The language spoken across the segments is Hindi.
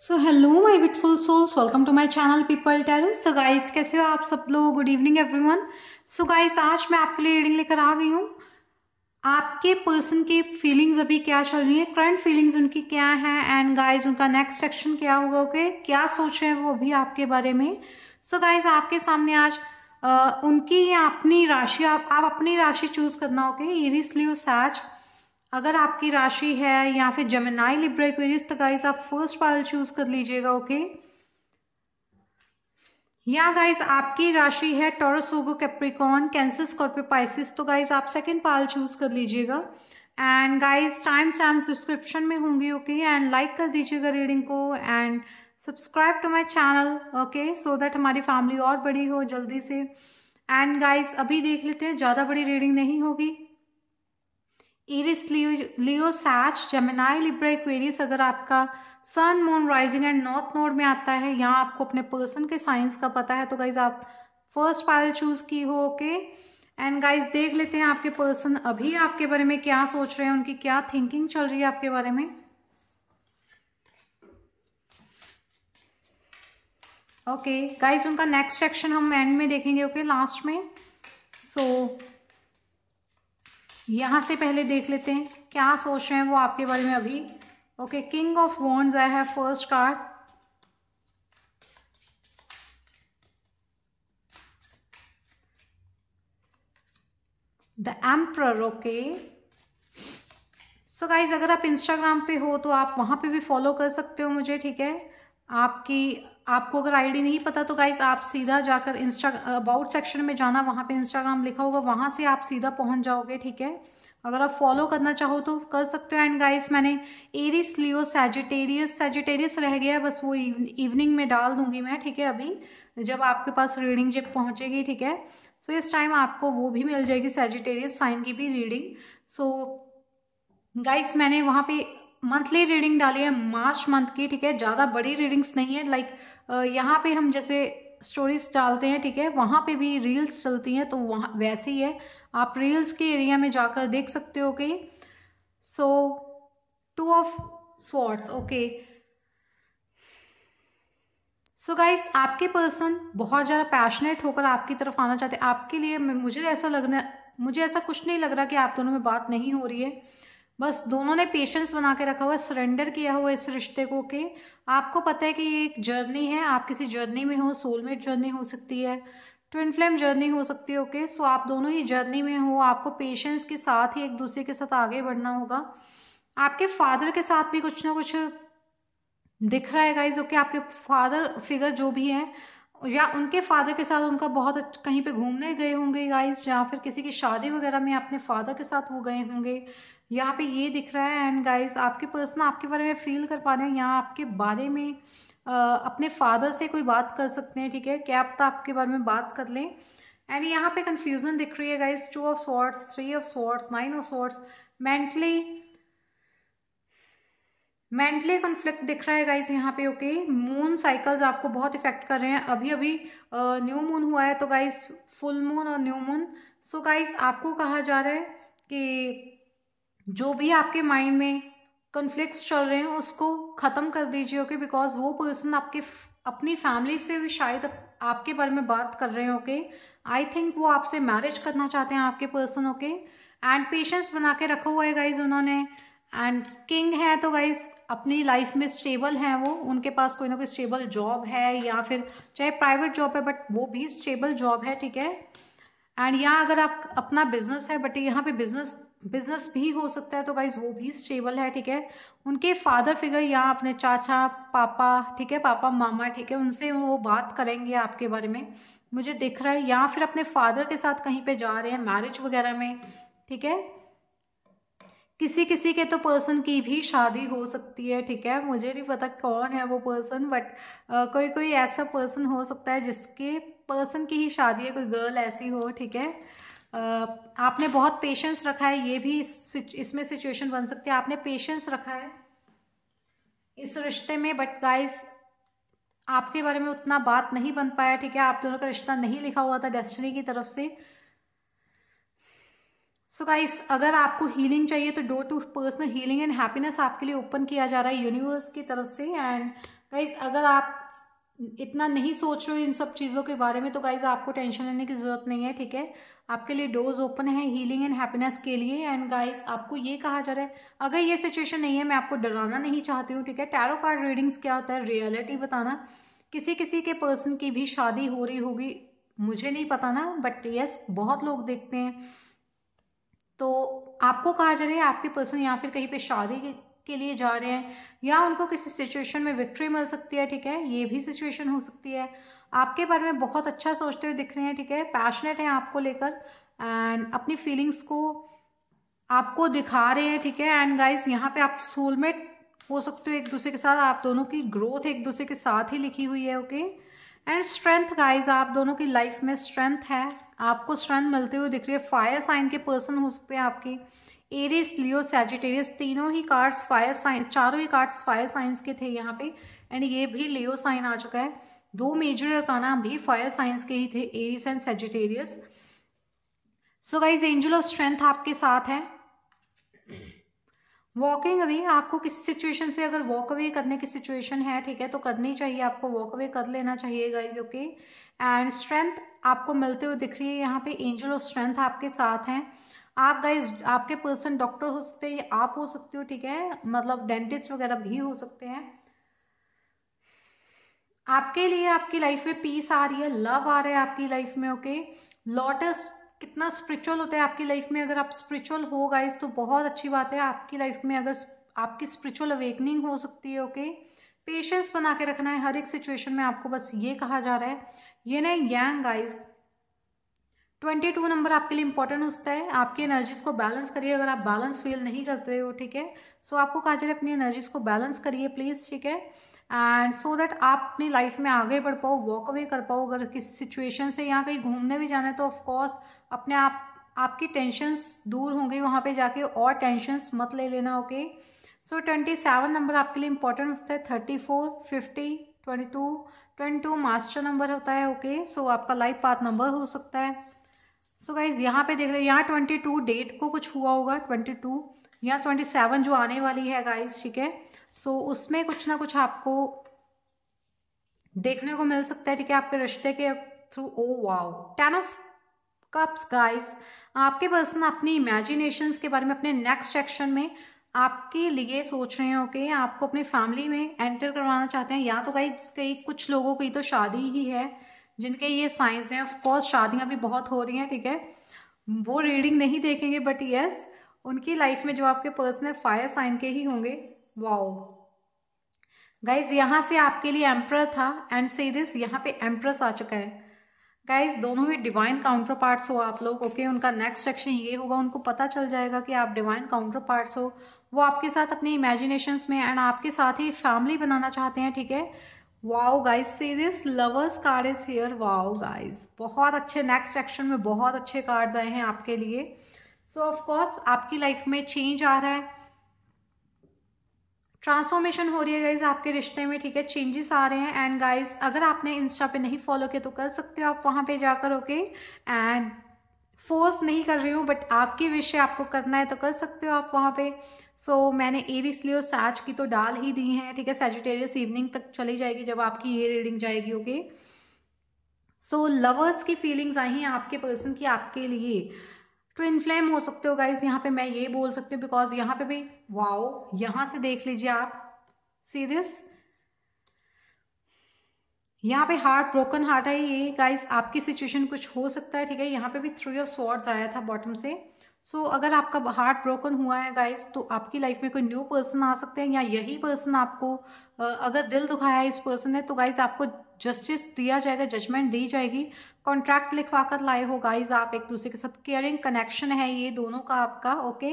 So hello my beautiful souls welcome to my channel people tarot so guys कैसे हो आप सब लोग good evening everyone so guys आज मैं आपके लिए रीडिंग लेकर आ गई हूँ आपके पर्सन की फीलिंग्स अभी क्या चल रही हैं करंट फीलिंग्स उनकी क्या है एंड गाइस उनका नेक्स्ट एक्शन क्या होगा ओके okay? क्या सोच रहे हैं वो अभी आपके बारे में सो so गाइस आपके सामने आज आ, उनकी अपनी राशि आप, आप अपनी राशि चूज़ करना ओके okay? इरिस लियो साज अगर आपकी राशि है या फिर जमेनाई लिब्रा एक्वेरियस तो गाइस आप फर्स्ट पाल चूज कर लीजिएगा ओके या गाइस आपकी राशि है Taurus Virgo Capricorn Cancer Scorpio Pisces तो गाइस आप सेकंड पाल चूज कर लीजिएगा and guys time times description में होंगी ओके एंड लाइक कर दीजिएगा रीडिंग को and subscribe to my channel okay so that हमारी फैमिली और बड़ी हो जल्दी से एंड गाइस अभी देख लेते हैं ज़्यादा बड़ी रीडिंग नहीं होगी Aries Leo Sag Gemini Libra Aquarius अगर आपका sun moon rising and north node में आता है यहाँ आपको अपने पर्सन के साइंस का पता है तो गाइज आप फर्स्ट पायल चूज की हो ओके एंड गाइज देख लेते हैं आपके पर्सन अभी आपके बारे में क्या सोच रहे हैं उनकी क्या थिंकिंग चल रही है आपके बारे में ओके okay, गाइज उनका नेक्स्ट सेक्शन हम एंड में देखेंगे ओके okay, लास्ट में सो so, यहाँ से पहले देख लेते हैं क्या सोच रहे हैं वो आपके बारे में अभी ओके किंग ऑफ वॉन्ड्स आई है first card the emperor okay so guys अगर आप इंस्टाग्राम पे हो तो आप वहाँ पे भी फॉलो कर सकते हो मुझे ठीक है आपकी आपको अगर आईडी नहीं पता तो गाइज आप सीधा जाकर इंस्टा अबाउट सेक्शन में जाना वहाँ पे इंस्टाग्राम लिखा होगा वहाँ से आप सीधा पहुँच जाओगे ठीक है अगर आप फॉलो करना चाहो तो कर सकते हो एंड गाइस मैंने एरिस लियो सैजिटेरियस सैजिटेरियस रह गया बस वो इवनिंग में डाल दूंगी मैं ठीक है अभी जब आपके पास रीडिंग जब पहुँचेगी ठीक है सो इस टाइम आपको वो भी मिल जाएगी सैजिटेरियस साइन की भी रीडिंग सो गाइस मैंने वहाँ पे मंथली रीडिंग डाली है मार्च मंथ की ठीक है ज़्यादा बड़ी रीडिंग्स नहीं है लाइक यहाँ पे हम जैसे स्टोरीज डालते हैं ठीक है वहाँ पे भी रील्स चलती हैं तो वहाँ वैसे ही है आप रील्स के एरिया में जाकर देख सकते हो कि so two of swords okay so guys आपके पर्सन बहुत ज़्यादा पैशनेट होकर आपकी तरफ आना चाहते हैं आपके लिए मुझे ऐसा लगना मुझे ऐसा कुछ नहीं लग रहा कि आप दोनों में बात नहीं हो रही है बस दोनों ने पेशेंस बना के रखा हुआ है सरेंडर किया हुआ इस रिश्ते को कि आपको पता है कि ये एक जर्नी है आप किसी जर्नी में हो सोलमेट जर्नी हो सकती है ट्विन फ्लेम जर्नी हो सकती है ओके सो आप दोनों ही जर्नी में हो आपको पेशेंस के साथ ही एक दूसरे के साथ आगे बढ़ना होगा आपके फादर के साथ भी कुछ ना कुछ दिख रहा है गाइज ओके आपके फादर फिगर जो भी है या उनके फादर के साथ उनका बहुत कहीं पे घूमने गए होंगे गाइस या फिर किसी की शादी वगैरह में अपने फादर के साथ वो गए होंगे यहाँ पे ये दिख रहा है एंड गाइस आपके पर्सन आपके बारे में फील कर पा रहे हैं यहाँ आपके बारे में आ, अपने फादर से कोई बात कर सकते हैं ठीक है क्या पता आपके बारे में बात कर लें एंड यहाँ पे कन्फ्यूज़न दिख रही है guys two of swords three of swords nine of swords mentally mentally conflict दिख रहा है गाइज यहाँ पे ओके मून साइकिल्स आपको बहुत इफेक्ट कर रहे हैं अभी अभी न्यू मून हुआ है तो गाइज फुल मून और न्यू मून सो गाइज आपको कहा जा रहा है कि जो भी आपके माइंड में कन्फ्लिक्ट चल रहे हैं उसको ख़त्म कर दीजिए ओके बिकॉज वो पर्सन आपके अपनी फैमिली से भी शायद आपके बारे में बात कर रहे हैं ओके आई थिंक वो आपसे मैरिज करना चाहते हैं आपके पर्सन ओके एंड पेशेंस बना के रखा हुआ है गाइज उन्होंने एंड किंग है तो गाइज़ अपनी लाइफ में स्टेबल हैं वो उनके पास कोई ना कोई स्टेबल जॉब है या फिर चाहे प्राइवेट जॉब है बट वो भी स्टेबल जॉब है ठीक है एंड यहाँ अगर आप अपना बिजनेस है बट यहाँ पे बिजनेस बिजनेस भी हो सकता है तो गाइज वो भी स्टेबल है ठीक है उनके फादर फिगर यहाँ अपने चाचा पापा ठीक है पापा मामा ठीक है उनसे वो बात करेंगे आपके बारे में मुझे दिख रहा है या फिर अपने फादर के साथ कहीं पे जा रहे हैं मैरिज वगैरह में ठीक है किसी किसी के तो पर्सन की भी शादी हो सकती है ठीक है मुझे नहीं पता कौन है वो पर्सन बट कोई कोई ऐसा पर्सन हो सकता है जिसके पर्सन की ही शादी है कोई गर्ल ऐसी हो ठीक है आपने बहुत पेशेंस रखा है ये भी इसमें इस सिचुएशन बन सकती है आपने पेशेंस रखा है इस रिश्ते में बट गाइस आपके बारे में उतना बात नहीं बन पाया ठीक है आप दोनों का रिश्ता नहीं लिखा हुआ था डेस्टिनी की तरफ से सो so गाइस अगर आपको हीलिंग चाहिए तो door to personal healing and happiness आपके लिए ओपन किया जा रहा है यूनिवर्स की तरफ से एंड गाइस अगर आप इतना नहीं सोच रहे हो इन सब चीज़ों के बारे में तो गाइज आपको टेंशन लेने की ज़रूरत नहीं है ठीक है आपके लिए डोर्स ओपन है हीलिंग एंड हैप्पीनेस के लिए एंड गाइज आपको ये कहा जा रहा है अगर ये सिचुएशन नहीं है मैं आपको डराना नहीं चाहती हूँ ठीक है टैरो कार्ड रीडिंग्स क्या होता है रियलिटी बताना किसी किसी के पर्सन की भी शादी हो रही होगी मुझे नहीं पता ना बट यस बहुत लोग देखते हैं तो आपको कहा जा रहा है आपके पर्सन या फिर कहीं पे शादी के, के लिए जा रहे हैं या उनको किसी सिचुएशन में विक्ट्री मिल सकती है ठीक है ये भी सिचुएशन हो सकती है आपके बारे में बहुत अच्छा सोचते हुए दिख रहे हैं ठीक है पैशनेट हैं आपको लेकर एंड अपनी फीलिंग्स को आपको दिखा रहे हैं ठीक है एंड गाइस यहाँ पे आप सोलमेट हो सकते हो एक दूसरे के साथ आप दोनों की ग्रोथ एक दूसरे के साथ ही लिखी हुई है ओके एंड स्ट्रेंथ गाइज आप दोनों की लाइफ में स्ट्रेंथ है आपको स्ट्रेंथ मिलते हुए दिख रही है फायर साइन के पर्सन हो सकते हैं आपके एरिस लियो सैजिटेरियस तीनों ही कार्ड्स फायर साइंस चारों ही कार्ड्स फायर साइंस के थे यहाँ पे एंड ये भी लियो साइन आ चुका है दो मेजर अरकाना भी फायर साइंस के ही थे Aries and Sagittarius so guys angel of strength आपके साथ है वॉकिंग अवे आपको किस सिचुएशन से अगर वॉक अवे करने की सिचुएशन है ठीक है तो करनी चाहिए आपको वॉक अवे कर लेना चाहिए गाइज ओके एंड स्ट्रेंथ आपको मिलते हुए दिख रही है यहाँ पे एंजल ऑफ स्ट्रेंथ आपके साथ हैं आप गाइज आपके पर्सन डॉक्टर हो सकते हैं आप हो सकते हो ठीक है मतलब डेंटिस्ट वगैरह भी हो सकते हैं आपके लिए आपकी लाइफ में पीस आ रही है लव आ रहा है आपकी लाइफ में ओके लॉटस कितना स्पिरिचुअल होता है आपकी लाइफ में अगर आप स्पिरिचुअल हो गाइज तो बहुत अच्छी बात है आपकी लाइफ में अगर आपकी स्पिरिचुअल अवेकनिंग हो सकती है ओके पेशेंस बना के रखना है हर एक सिचुएशन में आपको बस ये कहा जा रहा है ये ना young guys twenty two number आपके लिए इंपॉर्टेंट होता है आपकी एनर्जीज को बैलेंस करिए अगर आप बैलेंस फील नहीं करते हो ठीक है सो आपको कहा जा रहा है अपनी एनर्जीज को बैलेंस करिए प्लीज़ ठीक है एंड सो दैट आप अपनी लाइफ में आगे बढ़ पाओ वॉक अवे कर पाओ अगर किसी सिचुएशन से यहाँ कहीं घूमने भी जाना है तो ऑफकोर्स अपने आप आपकी टेंशंस दूर होंगी वहाँ पे जाके और टेंशंस मत ले लेना okay so twenty seven number आपके लिए इंपॉर्टेंट होता है thirty four fifty twenty two twenty two master number होता है ओके okay? सो so, आपका लाइफ पाथ नंबर हो सकता है सो so, गाइज यहाँ पे देख रहे यहाँ ट्वेंटी टू डेट को कुछ हुआ होगा ट्वेंटी टू यहाँ ट्वेंटी सेवन जो आने वाली है गाइज ठीक है सो so, उसमें कुछ ना कुछ आपको देखने को मिल सकता है ठीक है आपके रिश्ते के through oh wow ten of cups guys आपके पर्सन अपनी इमेजिनेशंस के बारे में अपने नेक्स्ट एक्शन में आपके लिए सोच रहे हो कि आपको अपनी फैमिली में एंटर करवाना चाहते हैं या तो कई कई कुछ लोगों की तो शादी ही है जिनके ये साइंस हैं ऑफकोर्स शादियाँ भी बहुत हो रही हैं ठीक है वो रीडिंग नहीं देखेंगे बट येस उनकी लाइफ में जो आपके पर्सन है फायर साइन के ही होंगे वाओ गाइज यहाँ से आपके लिए एम्प्रर था एंड से दिस यहाँ पे एम्प्रस आ चुका है गाइज दोनों ही डिवाइन काउंटर पार्ट्स हो आप लोग ओके okay? उनका नेक्स्ट सेक्शन ये होगा उनको पता चल जाएगा कि आप डिवाइन काउंटर पार्ट्स हो वो आपके साथ अपने इमेजिनेशंस में एंड आपके साथ ही फैमिली बनाना चाहते हैं ठीक है wow guys see this lovers card is here wow guys बहुत अच्छे नेक्स्ट सेक्शन में बहुत अच्छे कार्ड्स आए हैं आपके लिए सो ऑफकोर्स आपकी लाइफ में चेंज आ रहा है ट्रांसफॉर्मेशन हो रही है गाइज आपके रिश्ते में ठीक है चेंजेस आ रहे हैं एंड गाइज अगर आपने इंस्टा पे नहीं फॉलो किया तो कर सकते हो आप वहाँ पे जाकर ओके एंड फोर्स नहीं कर रही हूँ बट आपकी विषय आपको करना है तो कर सकते हो आप वहाँ पे सो so, मैंने एरिस लियो साज की तो डाल ही दी है ठीक है सेजिटेरियस इवनिंग तक चली जाएगी जब आपकी ये रीडिंग जाएगी ओके सो लवर्स की फीलिंग्स आई हैं आपके पर्सन की आपके लिए ट्विन फ्लेम हो सकते हो गाइज यहाँ पे मैं ये बोल सकती हूँ बिकॉज यहाँ पे भी वाओ यहां से देख लीजिए आप सी दिस यहाँ पे हार्ट ब्रोकन हार्ट है ये गाइस आपकी सिचुएशन कुछ हो सकता है ठीक है यहाँ पे भी थ्री ऑफ स्वॉर्ड्स आया था बॉटम से सो so, अगर आपका हार्ट ब्रोकन हुआ है गाइस तो आपकी लाइफ में कोई न्यू पर्सन आ सकते हैं या यही पर्सन आपको अगर दिल दुखाया इस पर्सन ने तो गाइस आपको जस्टिस दिया जाएगा जजमेंट दी जाएगी कॉन्ट्रैक्ट लिखवा कर लाए हो गाइज आप एक दूसरे के साथ केयरिंग कनेक्शन है ये दोनों का आपका okay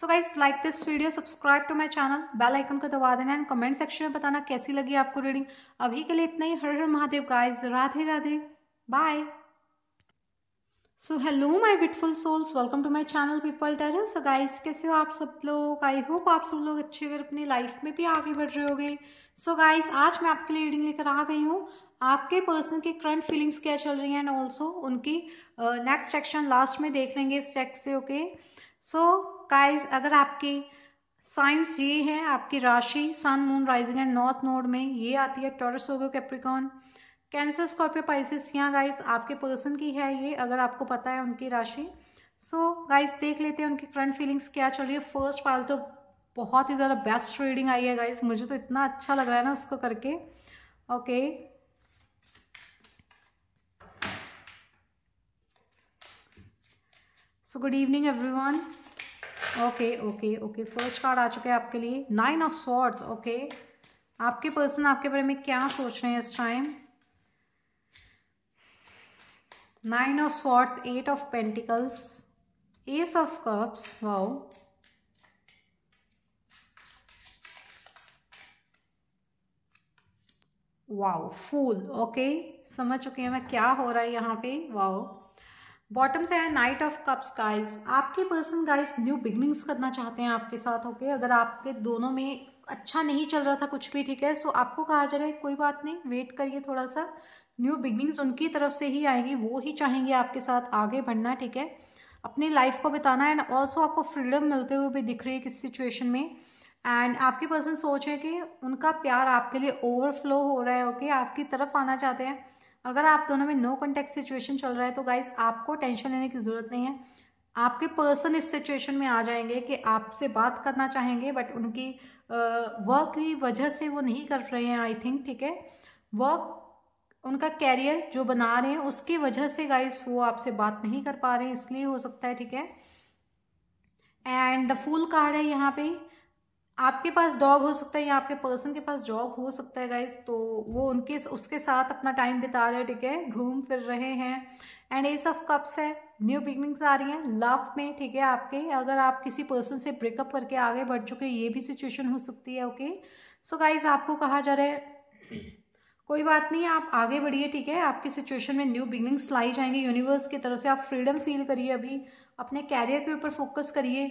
so guys like this video subscribe to my channel bell icon को दबा देना एंड कमेंट सेक्शन में बताना कैसी लगी आपको रीडिंग अभी के लिए इतना ही हर हर Mahadev guys Radhe Radhe bye so hello my beautiful souls welcome to my channel people tarot so guys कैसे हो आप सब लोग आई होप आप सब लोग अच्छे अगर अपनी लाइफ में भी आगे बढ़ रहे होगे सो so गाइज आज मैं आपके लिए रीडिंग लेकर आ गई हूँ आपके पर्सन की करंट फीलिंग्स क्या चल रही हैं एंड ऑल्सो उनकी नेक्स्ट सेक्शन लास्ट में देख लेंगे इस टेक्स से ओके सो गाइज अगर आपकी साइंस ये है आपकी राशि sun moon rising and north node में ये आती है Taurus Virgo Capricorn Cancer Scorpio Pisces यहाँ गाइज़ आपके पर्सन की है ये अगर आपको पता है उनकी राशि सो so, गाइज देख लेते हैं उनकी करंट फीलिंग्स क्या चल रही है फर्स्ट पाल तो बहुत ही ज़्यादा बेस्ट रीडिंग आई है गाइज मुझे तो इतना अच्छा लग रहा है ना उसको करके okay so good evening everyone okay okay okay first card आ चुके हैं आपके लिए नाइन ऑफ स्वॉर्ड्स ओके आपके पर्सन आपके बारे में क्या सोच रहे हैं इस time nine of swords eight of pentacles ace of cups wow wow fool okay समझ चुके हैं मैं क्या हो रहा है यहाँ पे वाओ बॉटम से है नाइट ऑफ कप्स गाइस आपके पर्सन गाइस न्यू बिगनिंग्स करना चाहते हैं आपके साथ ओके okay? अगर आपके दोनों में अच्छा नहीं चल रहा था कुछ भी ठीक है सो आपको कहा जा रहा है कोई बात नहीं वेट करिए थोड़ा सा न्यू बिगनिंग्स उनकी तरफ से ही आएंगी वो ही चाहेंगे आपके साथ आगे बढ़ना ठीक है अपनी लाइफ को बिताना एंड ऑल्सो आपको फ्रीडम मिलते हुए भी दिख रही है किस सिचुएशन में एंड आपके पर्सन सोच है कि उनका प्यार आपके लिए ओवरफ्लो हो रहा है ओके आपकी तरफ आना चाहते हैं अगर आप दोनों में नो कॉन्टेक्ट सिचुएशन चल रहा है तो गाइज आपको टेंशन लेने की ज़रूरत नहीं है आपके पर्सन इस सिचुएशन में आ जाएंगे कि आपसे बात करना चाहेंगे बट उनकी वर्क की वजह से वो नहीं कर रहे हैं आई थिंक ठीक है वर्क उनका कैरियर जो बना रहे हैं उसकी वजह से गाइज़ वो आपसे बात नहीं कर पा रहे हैं इसलिए हो सकता है ठीक है एंड द फूल कार्ड है यहाँ पे आपके पास डॉग हो सकता है या आपके पर्सन के पास जॉग हो सकता है गाइज तो वो उनके उसके साथ अपना टाइम बिता रहे हैं ठीक है घूम फिर रहे हैं एंड एस ऑफ कप्स है न्यू बिगनिंग्स आ रही हैं लव में ठीक है आपके अगर आप किसी पर्सन से ब्रेकअप करके आगे बढ़ चुके ये भी सिचुएशन हो सकती है ओके सो गाइज आपको कहा जा रहा है कोई बात नहीं आप आगे बढ़िए ठीक है आपकी सिचुएशन में न्यू बिगनिंग्स लाई जाएंगी यूनिवर्स की तरफ से आप फ्रीडम फील करिए अभी अपने कैरियर के ऊपर फोकस करिए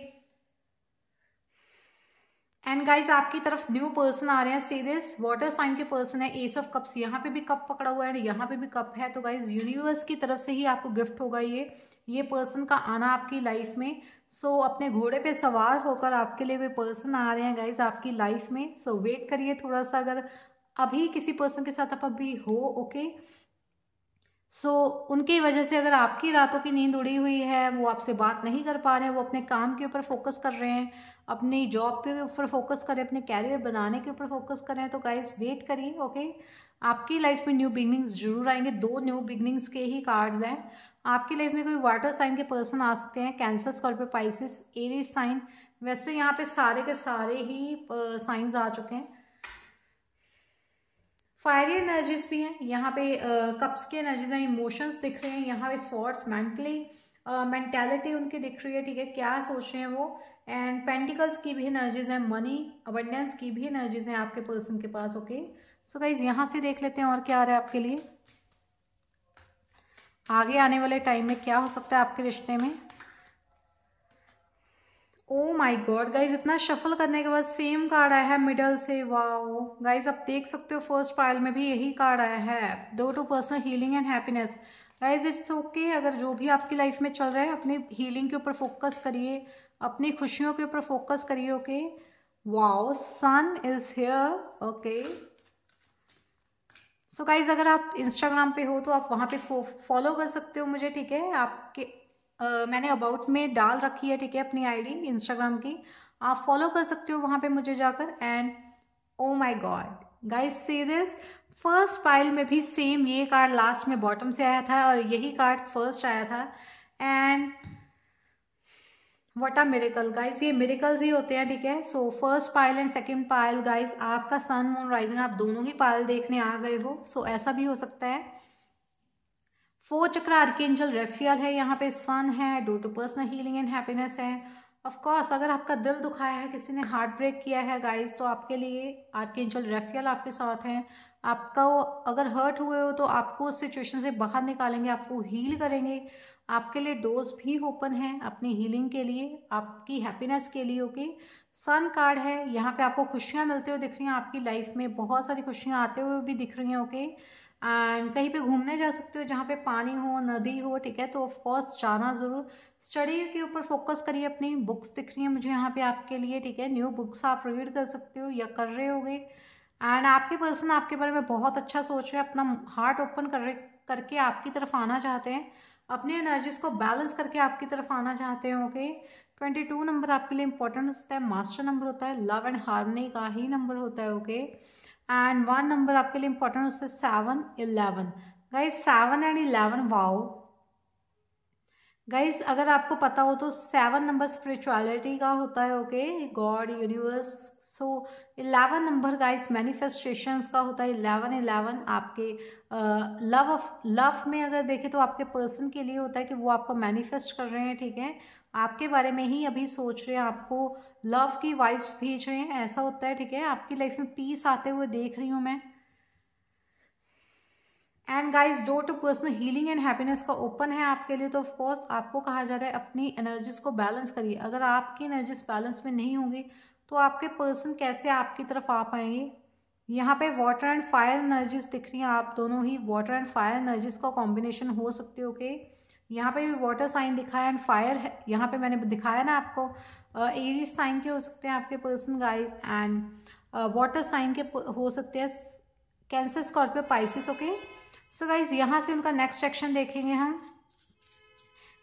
एंड गाइज आपकी तरफ न्यू पर्सन आ रहे हैं सी दिस वाटर साइन के पर्सन है एस ऑफ कप्स यहाँ पे भी कप पकड़ा हुआ है यहाँ पे भी कप है तो गाइज यूनिवर्स की तरफ से ही आपको गिफ्ट होगा ये ये पर्सन का आना आपकी लाइफ में सो so, अपने घोड़े पे सवार होकर आपके लिए वे पर्सन आ रहे हैं गाइज आपकी लाइफ में सो so, वेट करिए थोड़ा सा अगर अभी किसी पर्सन के साथ आप अभी हो ओके okay? सो so, उनकी वजह से अगर आपकी रातों की नींद उड़ी हुई है वो आपसे बात नहीं कर पा रहे हैं वो अपने काम के ऊपर फोकस कर रहे हैं अपनी जॉब के ऊपर फोकस करें अपने कैरियर बनाने के ऊपर फोकस करें तो गाइज वेट करिए ओके आपकी लाइफ में न्यू बिगनिंग्स जरूर आएंगे दो न्यू बिगनिंग्स के ही कार्ड्स हैं आपकी लाइफ में कोई वाटर साइन के पर्सन आ सकते हैं Cancer Scorpio Pisces Aries sign वैसे तो यहाँ पे सारे के सारे ही साइंस आ चुके हैं फायरी एनर्जीज भी हैं यहाँ पे कप्स की एनर्जीज हैं इमोशंस दिख रहे हैं यहाँ पे स्पॉर्ट्स मेंटली मेंटेलिटी उनकी दिख रही है ठीक है क्या सोच रहे हैं वो एंड पेंटिकल्स की भी एनर्जीज हैं मनी अबंडेंस की भी एनर्जीज हैं आपके पर्सन के पास ओके सो गाइज यहाँ से देख लेते हैं और क्या आ रहा है आपके लिए आगे आने वाले टाइम में क्या हो सकता है आपके रिश्ते में ओ माई गॉड गाइज इतना शफल करने के बाद सेम कार्ड आया है मिडल से वाओ गाइज आप देख सकते हो फर्स्ट पायल में भी यही कार्ड आया है door to personal healing and happiness guys it's okay अगर जो भी आपकी लाइफ में चल रहा है अपनी हीलिंग के ऊपर फोकस करिए अपनी खुशियों के ऊपर फोकस करिए okay wow sun is here okay so guys अगर आप इंस्टाग्राम पे हो तो आप वहाँ पे फॉलो कर सकते हो मुझे ठीक है आपके मैंने अबाउट में डाल रखी है ठीक है अपनी आईडी इंस्टाग्राम की आप फॉलो कर सकते हो वहाँ पे मुझे जाकर and oh my God guys see this first pile में भी सेम ये कार्ड लास्ट में बॉटम से आया था और यही कार्ड फर्स्ट आया था and what are miracle guys ये मेरेकल्स ही होते हैं ठीक है so first pile and second pile guys आपका सन मून राइजिंग आप दोनों ही पायल देखने आ गए हो सो so, ऐसा भी हो सकता है फोर चक्र आर्केंजल रेफियल है यहाँ पे सन है door to personal healing and happiness है ऑफ कोर्स अगर आपका दिल दुखाया है किसी ने हार्ट ब्रेक किया है गाइस तो आपके लिए आर्केंजल रेफियल आपके साथ हैं आपका वो अगर हर्ट हुए हो तो आपको उस सिचुएशन से बाहर निकालेंगे आपको हील करेंगे आपके लिए डोज भी ओपन है अपनी हीलिंग के लिए आपकी हैप्पीनेस के लिए ओके सन कार्ड है यहाँ पे आपको खुशियाँ मिलते हुए दिख रही हैं आपकी लाइफ में बहुत सारी खुशियाँ आते हुए भी दिख रही हैं ओके okay? एंड कहीं पे घूमने जा सकते हो जहाँ पे पानी हो नदी हो ठीक है तो ऑफकोर्स जाना ज़रूर स्टडी के ऊपर फोकस करिए अपनी बुक्स दिख रही हैं मुझे यहाँ पे आपके लिए ठीक है न्यू बुक्स आप रीड कर सकते हो या कर रहे होगे एंड आपके पर्सन आपके बारे में बहुत अच्छा सोच रहे हैं अपना हार्ट ओपन कर रहे करके आपकी तरफ आना चाहते हैं अपने एनर्जीज को बैलेंस करके आपकी तरफ आना चाहते हैं ओके ट्वेंटी टू नंबर आपके लिए इंपॉर्टेंट होता है मास्टर नंबर होता है लव एंड हारमनी का ही नंबर होता है okay okay? And one number आपके लिए इंपॉर्टेंट उससे seven eleven guys seven and eleven wow guys अगर आपको पता हो तो सेवन नंबर स्पिरिचुअलिटी का होता है okay God universe so eleven number guys manifestations का होता है इलेवन इलेवन आपके लव ऑफ लव में अगर देखें तो आपके पर्सन के लिए होता है कि वो आपको मैनिफेस्ट कर रहे हैं ठीक है आपके बारे में ही अभी सोच रहे हैं आपको लव की वाइब्स भेज रहे हैं ऐसा होता है ठीक है आपकी लाइफ में पीस आते हुए देख रही हूँ मैं and guys door to personal healing and happiness का ओपन है आपके लिए तो ऑफकोर्स आपको कहा जा रहा है अपनी एनर्जीज को बैलेंस करिए अगर आपकी एनर्जीज बैलेंस में नहीं होंगी तो आपके पर्सन कैसे आपकी तरफ आ पाएंगे यहाँ पे वाटर एंड फायर एनर्जीज दिख रही हैं आप दोनों ही वाटर एंड फायर एनर्जीज का कॉम्बिनेशन हो सकते हो okay? यहाँ पे भी वाटर साइन दिखाया एंड फायर है यहाँ पे मैंने दिखाया ना आपको एरिस साइन के हो सकते हैं आपके person guys and water sign के हो सकते हैं Cancer Scorpio Pisces okay so guys यहाँ से उनका नेक्स्ट सेक्शन देखेंगे हम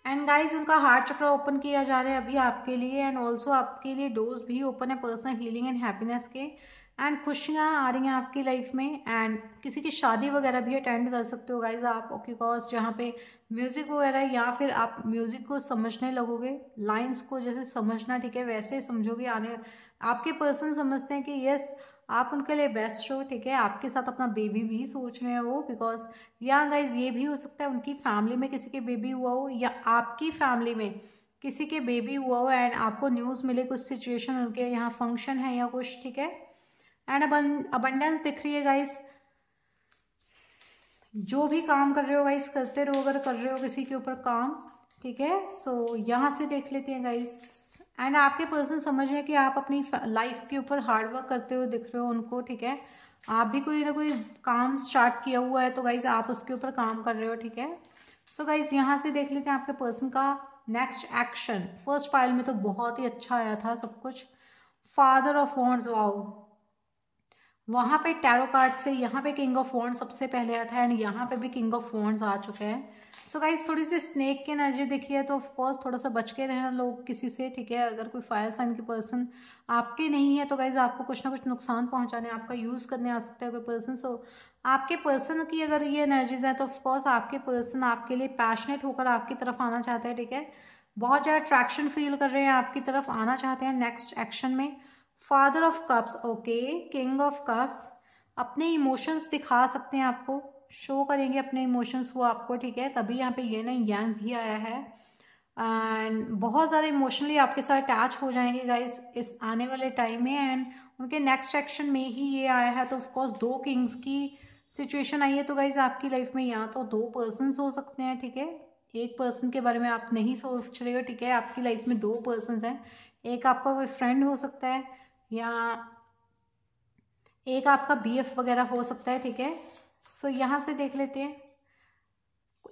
एंड गाइज उनका हार्ट चक्र ओपन किया जा रहा है अभी आपके लिए एंड ऑल्सो आपके लिए डोज भी ओपन है पर्सनल हीलिंग एंड हैप्पीनेस के एंड खुशियाँ आ रही हैं आपकी लाइफ में एंड किसी की शादी वगैरह भी अटेंड कर सकते हो गाइज आप ओके कॉज जहाँ पे म्यूज़िक वगैरह या फिर आप म्यूज़िक को समझने लगोगे लाइंस को जैसे समझना ठीक है वैसे समझोगे आने आपके पर्सन समझते हैं कि यस आप उनके लिए बेस्ट हो ठीक है आपके साथ अपना बेबी भी सोच रहे हैं वो बिकॉज या गाइज ये भी हो सकता है उनकी फैमिली में किसी के बेबी हुआ हो या आपकी फैमिली में किसी के बेबी हुआ हो एंड आपको न्यूज़ मिले कुछ सिचुएशन उनके यहाँ फंक्शन है या कुछ ठीक है एंड अब अबंडेंस दिख रही है गाइज़ जो भी काम कर रहे हो गाइस करते रहो अगर कर रहे हो किसी के ऊपर काम ठीक है सो so, यहाँ से देख लेते हैं गाइस एंड आपके पर्सन समझ में कि आप अपनी लाइफ के ऊपर हार्ड वर्क करते हुए दिख रहे हो उनको ठीक है आप भी कोई ना कोई काम स्टार्ट किया हुआ है तो गाइज आप उसके ऊपर काम कर रहे हो ठीक है सो गाइज यहाँ से देख लेते हैं आपके पर्सन का नेक्स्ट एक्शन फर्स्ट फाइल में तो बहुत ही अच्छा आया था सब कुछ फादर ऑफ वॉन्ट्स वाओ वहाँ पे टैरो कार्ड से यहाँ पे किंग ऑफ वॉन्ड सबसे पहले आता है एंड यहाँ पे भी किंग ऑफ वॉन्ड्स आ चुके हैं सो गाइज थोड़ी सी स्नेक की एनर्जी देखी है तो ऑफकोर्स थोड़ा सा बच के रहना लोग किसी से ठीक है अगर कोई फायर साइन की पर्सन आपके नहीं है तो गाइज आपको कुछ ना कुछ नुकसान पहुँचाने आपका यूज़ करने आ सकता है कोई पर्सन सो आपके पर्सन की अगर ये एनर्जीज हैं तो ऑफकोर्स आपके पर्सन आपके लिए पैशनेट होकर आपकी तरफ आना चाहते हैं ठीक है बहुत ज़्यादा अट्रैक्शन फील कर रहे हैं आपकी तरफ आना चाहते हैं नेक्स्ट एक्शन में father of cups okay king of cups अपने इमोशंस दिखा सकते हैं आपको शो करेंगे अपने इमोशंस वो आपको ठीक है तभी यहाँ पे ये ना यंग भी आया है एंड बहुत ज़्यादा इमोशनली आपके साथ अटैच हो जाएंगे गाइज इस आने वाले टाइम में एंड उनके नेक्स्ट सेक्शन में ही ये आया है तो ऑफकोर्स दो किंग्स की सिचुएशन आई है तो गाइज आपकी लाइफ में यहाँ तो दो पर्सनस हो सकते हैं ठीक है एक पर्सन के बारे में आप नहीं सोच रहे हो ठीक है आपकी लाइफ में दो पर्सनस हैं एक आपका कोई फ्रेंड हो सकता है या एक आपका बीएफ वगैरह हो सकता है ठीक है सो so, यहाँ से देख लेते हैं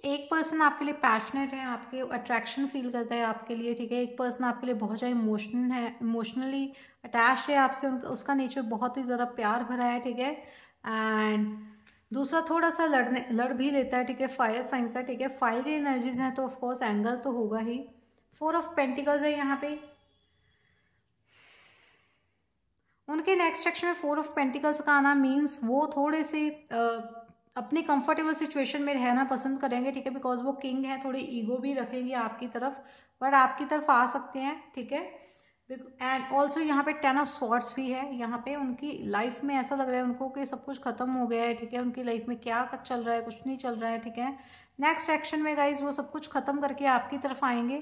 एक पर्सन आपके लिए पैशनेट है आपके अट्रैक्शन फील करता है आपके लिए ठीक है एक पर्सन आपके लिए बहुत ज़्यादा इमोशनल है इमोशनली अटैच है आपसे उनका उसका नेचर बहुत ही ज़्यादा प्यार भरा है ठीक है एंड दूसरा थोड़ा सा लड़ने लड़ भी लेता है ठीक है फायर साइन का ठीक है फायर एनर्जीज हैं तो ऑफकोर्स एंगल तो होगा ही फोर ऑफ पेंटिकल्स है यहाँ पे उनके नेक्स्ट सेक्शन में फोर ऑफ पेंटिकल्स का आना मीन्स वो थोड़े से अपने कंफर्टेबल सिचुएशन में रहना पसंद करेंगे ठीक है बिकॉज वो किंग है थोड़ी ईगो भी रखेंगे आपकी तरफ बट आपकी तरफ आ सकते हैं ठीक है एंड ऑल्सो यहाँ पे टेन ऑफ शॉर्ट्स भी है यहाँ पे उनकी लाइफ में ऐसा लग रहा है उनको कि सब कुछ खत्म हो गया है ठीक है उनकी लाइफ में क्या चल रहा है कुछ नहीं चल रहा है ठीक है नेक्स्ट एक्शन में गाइज वो सब कुछ ख़त्म करके आपकी तरफ आएंगे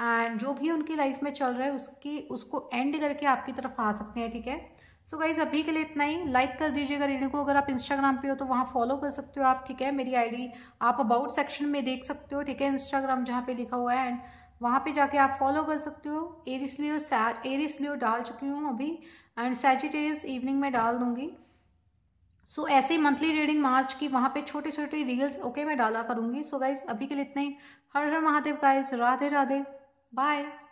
एंड जो भी उनकी लाइफ में चल रहा है उसकी उसको एंड करके आपकी तरफ आ सकते हैं ठीक है सो so गाइज़ अभी के लिए इतना ही लाइक कर दीजिएगा रीडिंग को अगर आप इंस्टाग्राम पे हो तो वहाँ फॉलो कर सकते हो आप ठीक है मेरी आईडी आप अबाउट सेक्शन में देख सकते हो ठीक है इंस्टाग्राम जहाँ पे लिखा हुआ है एंड वहाँ पे जाके आप फॉलो कर सकते हो एरिस लियो एरिस लियो डाल चुकी हूँ अभी एंड सैजिटेरियस इवनिंग में डाल दूँगी सो so, ऐसे ही मंथली रीडिंग मार्च की वहाँ पे छोटे छोटे रील्स ओके मैं डाला करूँगी सो so, गाइज अभी के लिए इतने ही हर हर महादेव गाइज राधे राधे बाय